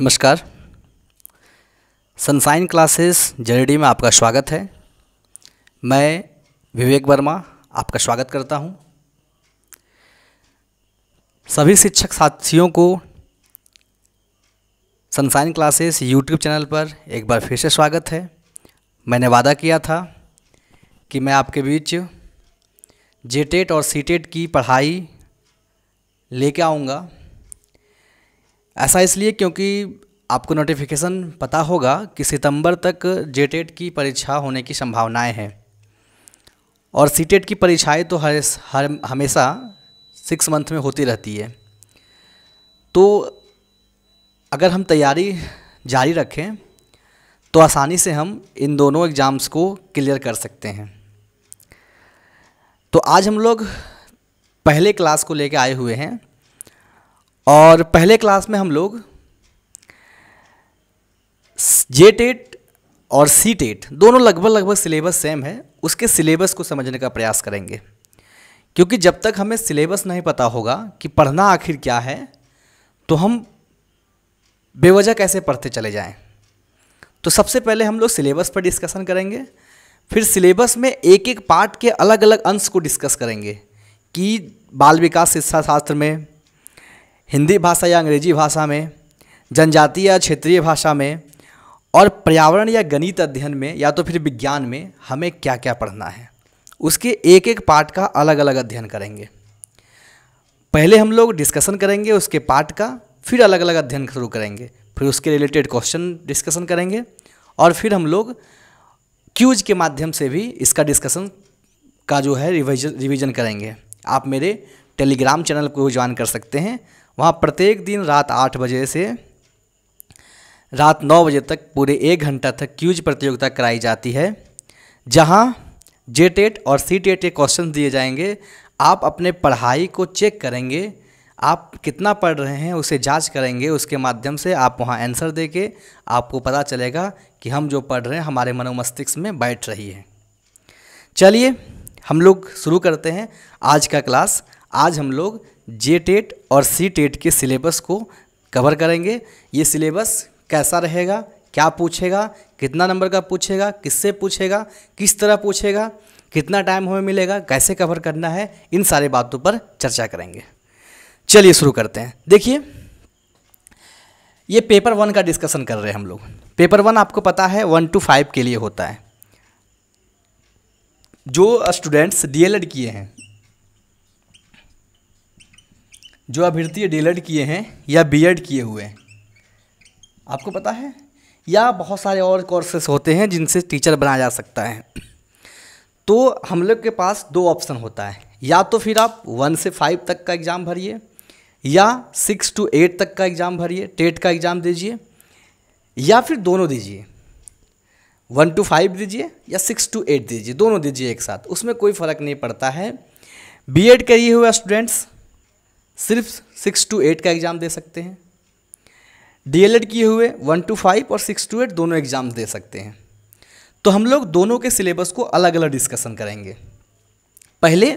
नमस्कार sunshine classes जरडी में आपका स्वागत है मैं विवेक वर्मा आपका स्वागत करता हूं सभी शिक्षक साथियों को सनसाइन क्लासेस यूट्यूब चैनल पर एक बार फिर से स्वागत है मैंने वादा किया था कि मैं आपके बीच जेटेट e और सीटेट e की पढ़ाई लेके आऊँगा ऐसा इसलिए क्योंकि आपको नोटिफिकेशन पता होगा कि सितंबर तक जे e की परीक्षा होने की संभावनाएं हैं और सी e की परीक्षाएं तो हर, हर हमेशा सिक्स मंथ में होती रहती है तो अगर हम तैयारी जारी रखें तो आसानी से हम इन दोनों एग्ज़ाम्स को क्लियर कर सकते हैं तो आज हम लोग पहले क्लास को लेकर आए हुए हैं और पहले क्लास में हम लोग जे टेट और सी टेट दोनों लगभग लगभग सिलेबस सेम है उसके सिलेबस को समझने का प्रयास करेंगे क्योंकि जब तक हमें सिलेबस नहीं पता होगा कि पढ़ना आखिर क्या है तो हम बेवजह कैसे पढ़ते चले जाएं तो सबसे पहले हम लोग सिलेबस पर डिस्कशन करेंगे फिर सिलेबस में एक एक पार्ट के अलग अलग अंश को डिस्कस करेंगे कि बाल विकास शिक्षा शास्त्र में हिंदी भाषा या अंग्रेजी भाषा में जनजातीय या क्षेत्रीय भाषा में और पर्यावरण या गणित अध्ययन में या तो फिर विज्ञान में हमें क्या क्या पढ़ना है उसके एक एक पार्ट का अलग अलग अध्ययन करेंगे पहले हम लोग डिस्कशन करेंगे उसके पार्ट का फिर अलग अलग अध्ययन शुरू करेंगे फिर उसके रिलेटेड क्वेश्चन डिस्कशन करेंगे और फिर हम लोग क्यूज के माध्यम से भी इसका डिस्कशन का जो है रिविजन रिविजन करेंगे आप मेरे टेलीग्राम चैनल को ज्वाइन कर सकते हैं वहाँ प्रत्येक दिन रात आठ बजे से रात नौ बजे तक पूरे एक घंटा तक क्यूज प्रतियोगिता कराई जाती है जहाँ जे टेट और सी टेट के क्वेश्चन दिए जाएंगे आप अपने पढ़ाई को चेक करेंगे आप कितना पढ़ रहे हैं उसे जांच करेंगे उसके माध्यम से आप वहाँ आंसर दे के आपको पता चलेगा कि हम जो पढ़ रहे हैं हमारे मनोमस्तिष्क में बैठ रही है चलिए हम लोग शुरू करते हैं आज का क्लास आज हम लोग जे टेट और सी टेट के सिलेबस को कवर करेंगे ये सिलेबस कैसा रहेगा क्या पूछेगा कितना नंबर का पूछेगा किससे पूछेगा किस तरह पूछेगा कितना टाइम हमें मिलेगा कैसे कवर करना है इन सारे बातों पर चर्चा करेंगे चलिए शुरू करते हैं देखिए ये पेपर वन का डिस्कशन कर रहे हैं हम लोग पेपर वन आपको पता है वन टू फाइव के लिए होता है जो स्टूडेंट्स डीएलएड किए हैं जो अभ्यर्थी डी किए हैं या बी किए हुए हैं आपको पता है या बहुत सारे और कोर्सेस होते हैं जिनसे टीचर बनाया जा सकता है तो हम लोग के पास दो ऑप्शन होता है या तो फिर आप वन से फाइव तक का एग्ज़ाम भरिए या सिक्स टू एट तक का एग्ज़ाम भरिए टेट का एग्ज़ाम दीजिए या फिर दोनों दीजिए वन टू फाइव दीजिए या सिक्स टू एट दीजिए दोनों दीजिए एक साथ उसमें कोई फ़र्क नहीं पड़ता है बीएड करिए हुए स्टूडेंट्स सिर्फ सिक्स टू एट का एग्ज़ाम दे सकते हैं डीएलएड किए हुए वन टू फाइव और सिक्स टू एट दोनों एग्ज़ाम दे सकते हैं तो हम लोग दोनों के सिलेबस को अलग अलग डिस्कसन करेंगे पहले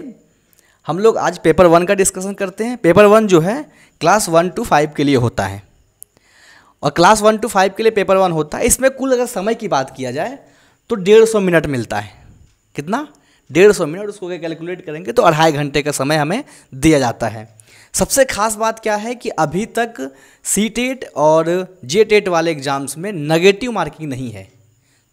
हम लोग आज पेपर वन का डिस्कसन करते हैं पेपर वन जो है क्लास वन टू फाइव के लिए होता है और क्लास वन टू फाइव के लिए पेपर वन होता है इसमें कुल अगर समय की बात किया जाए तो डेढ़ सौ मिनट मिलता है कितना डेढ़ सौ मिनट उसको कैलकुलेट करेंगे तो अढ़ाई घंटे का समय हमें दिया जाता है सबसे खास बात क्या है कि अभी तक सी टेट और जे टेट वाले एग्ज़ाम्स में नेगेटिव मार्किंग नहीं है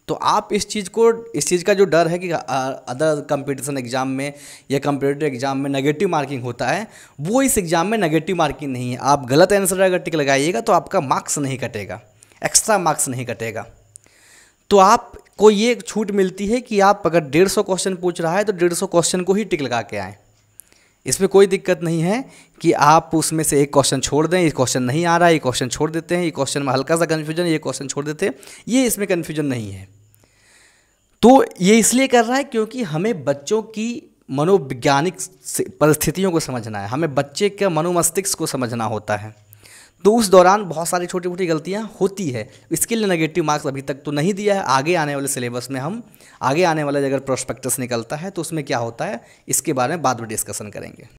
तो आप इस चीज़ को इस चीज़ का जो डर है कि अदर कंपटीशन एग्ज़ाम में या कंपिटेटिव एग्ज़ाम में नेगेटिव मार्किंग होता है वो इस एग्ज़ाम में नेगेटिव मार्किंग नहीं है आप गलत आंसर अगर टिक लगाइएगा तो आपका मार्क्स नहीं कटेगा एक्स्ट्रा मार्क्स नहीं कटेगा तो आपको ये छूट मिलती है कि आप अगर डेढ़ सौ क्वेश्चन पूछ रहा है तो डेढ़ सौ क्वेश्चन को ही टिक लगा के आएँ इसमें कोई दिक्कत नहीं है कि आप उसमें से एक क्वेश्चन छोड़ दें ये क्वेश्चन नहीं आ रहा है ये क्वेश्चन छोड़ देते हैं ये क्वेश्चन में हल्का सा कन्फ्यूजन ये क्वेश्चन छोड़ देते हैं ये इसमें कन्फ्यूजन नहीं है तो ये इसलिए कर रहा है क्योंकि हमें बच्चों की मनोवैज्ञानिक परिस्थितियों को समझना है हमें बच्चे के मनोमस्तिष्क को समझना होता है तो उस दौरान बहुत सारी छोटी मोटी गलतियाँ होती है इसके लिए नेगेटिव मार्क्स अभी तक तो नहीं दिया है आगे आने वाले सिलेबस में हम आगे आने वाला अगर प्रोस्पेक्टस निकलता है तो उसमें क्या होता है इसके बारे में बाद में डिस्कसन करेंगे